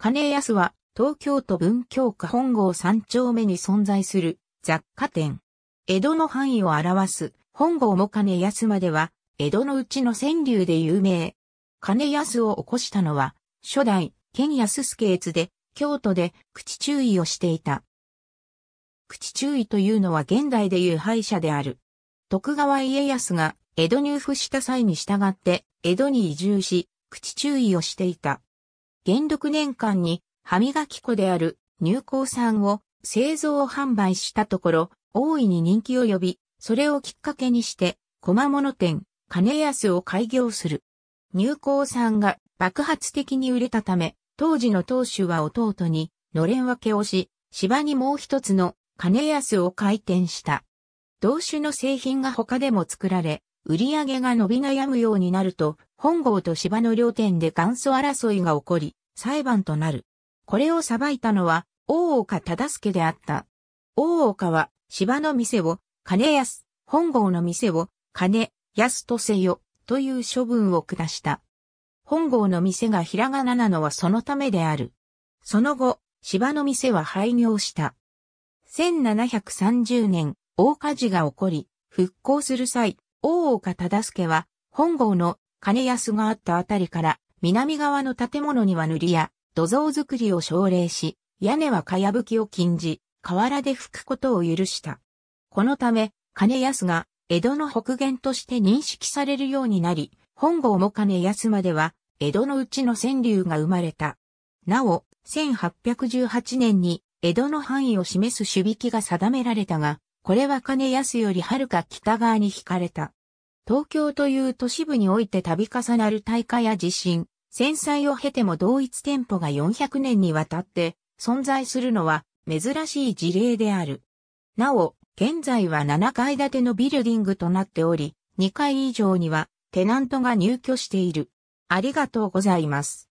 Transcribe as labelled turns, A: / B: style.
A: 金安は東京都文京区本郷三丁目に存在する雑貨店。江戸の範囲を表す本郷も金安までは江戸のうちの川柳で有名。金安を起こしたのは初代県安助越で京都で口注意をしていた。口注意というのは現代でいう敗者である。徳川家康が江戸入府した際に従って江戸に移住し、口注意をしていた。元禄年間に歯磨き粉である乳香酸を製造販売したところ、大いに人気を呼び、それをきっかけにして、駒物店、金安を開業する。乳香酸が爆発的に売れたため、当時の当主は弟に、のれん分けをし、芝にもう一つの金安を開店した。同種の製品が他でも作られ、売り上げが伸び悩むようになると、本郷と芝の両店で元祖争いが起こり、裁判となる。これを裁いたのは、大岡忠助であった。大岡は、芝の店を、金安、本郷の店を、金、安とせよ、という処分を下した。本郷の店がひらがななのはそのためである。その後、芝の店は廃業した。1730年、大火事が起こり、復興する際、大岡忠助は、本郷の金安があったあたりから、南側の建物には塗りや土蔵造りを奨励し、屋根はかやぶきを禁じ、河原で吹くことを許した。このため、金安が江戸の北限として認識されるようになり、本郷も金安までは、江戸のうちの川柳が生まれた。なお、1818年に江戸の範囲を示す守備機が定められたが、これは金安よりはるか北側に引かれた。東京という都市部において度重なる大火や地震、戦災を経ても同一店舗が400年にわたって存在するのは珍しい事例である。なお、現在は7階建てのビルディングとなっており、2階以上にはテナントが入居している。ありがとうございます。